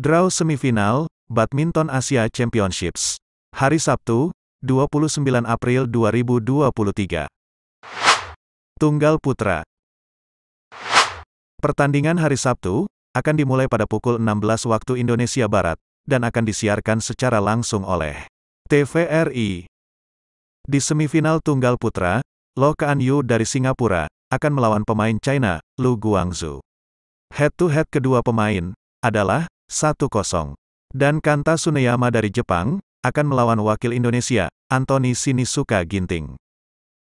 Draw semifinal, Badminton Asia Championships. Hari Sabtu, 29 April 2023. Tunggal Putra. Pertandingan hari Sabtu akan dimulai pada pukul 16 waktu Indonesia Barat dan akan disiarkan secara langsung oleh TVRI. Di semifinal tunggal putra, Lokan Kaan Yu dari Singapura akan melawan pemain China, Lu Guangzhou. Head to head kedua pemain adalah 1-0. Dan Kanta Suneyama dari Jepang, akan melawan wakil Indonesia, Anthony Sinisuka Ginting.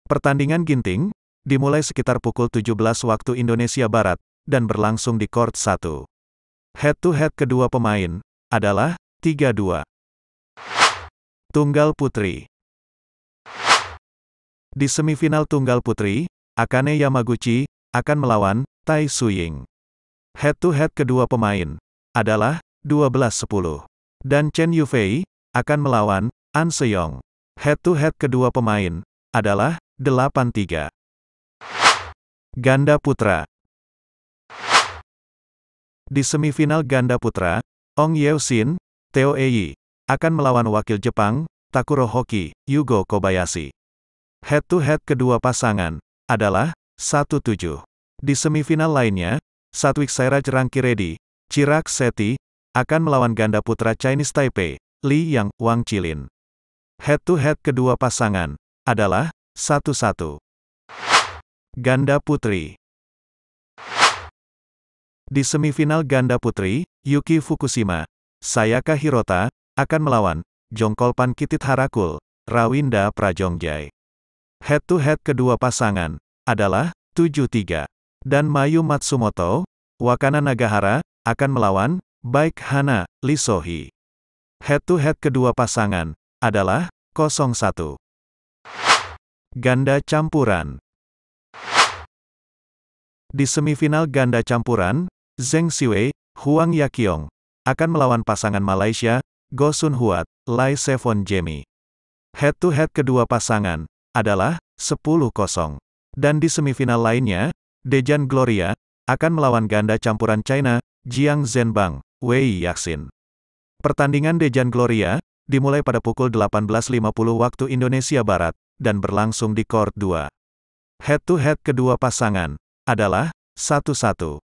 Pertandingan Ginting, dimulai sekitar pukul 17 waktu Indonesia Barat, dan berlangsung di Court 1. Head-to-head kedua pemain, adalah, 3-2. Tunggal Putri Di semifinal Tunggal Putri, Akane Yamaguchi, akan melawan, Tai Suying. head to -head kedua pemain, adalah, 12-10. Dan Chen Yufei akan melawan An Seyong. Head to head kedua pemain adalah 8-3. Ganda putra. Di semifinal ganda putra, Ong Yeo-sin, Theo Eyi, akan melawan wakil Jepang, Takuro Hoki, Yugo Kobayashi. Head to head kedua pasangan adalah 1-7. Di semifinal lainnya, Satwik Sairaj Rangkiredi, Chirak Seti, akan melawan ganda putra Chinese Taipei, Li Yang, Wang Chilin. Head-to-head kedua pasangan adalah satu satu. Ganda Putri Di semifinal ganda putri, Yuki Fukushima, Sayaka Hirota, akan melawan Jongkolpan Kitit Harakul, Rawinda Prajongjai. Head-to-head -head kedua pasangan adalah 7-3. Dan Mayu Matsumoto, Wakana Nagahara, akan melawan Baik Hana, Lisohi. Head-to-head kedua pasangan adalah 01. Ganda campuran. Di semifinal ganda campuran, Zheng Siwei, Huang Yaqiong, akan melawan pasangan Malaysia, Go Sun Huat, Lai Sevon Jamie. Head-to-head kedua pasangan adalah 10-0. Dan di semifinal lainnya, Dejan Gloria akan melawan ganda campuran China, Jiang Zhenbang, Wei Yaxin. Pertandingan Dejan Gloria, dimulai pada pukul 18.50 waktu Indonesia Barat, dan berlangsung di Court 2. Head-to-head kedua pasangan adalah 1-1.